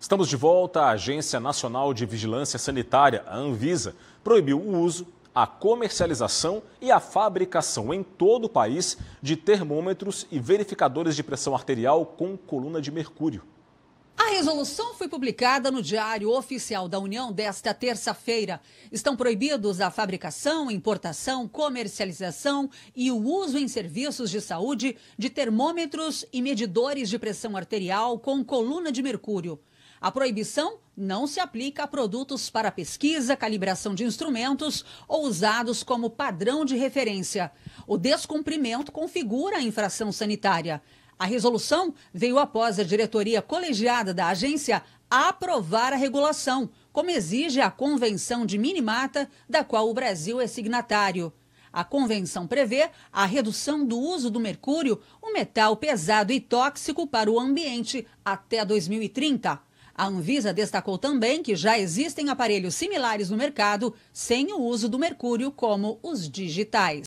Estamos de volta. A Agência Nacional de Vigilância Sanitária, a Anvisa, proibiu o uso, a comercialização e a fabricação em todo o país de termômetros e verificadores de pressão arterial com coluna de mercúrio. A resolução foi publicada no Diário Oficial da União desta terça-feira. Estão proibidos a fabricação, importação, comercialização e o uso em serviços de saúde de termômetros e medidores de pressão arterial com coluna de mercúrio. A proibição não se aplica a produtos para pesquisa, calibração de instrumentos ou usados como padrão de referência. O descumprimento configura a infração sanitária. A resolução veio após a diretoria colegiada da agência aprovar a regulação, como exige a Convenção de Minimata, da qual o Brasil é signatário. A convenção prevê a redução do uso do mercúrio, um metal pesado e tóxico para o ambiente, até 2030. A Anvisa destacou também que já existem aparelhos similares no mercado sem o uso do mercúrio, como os digitais.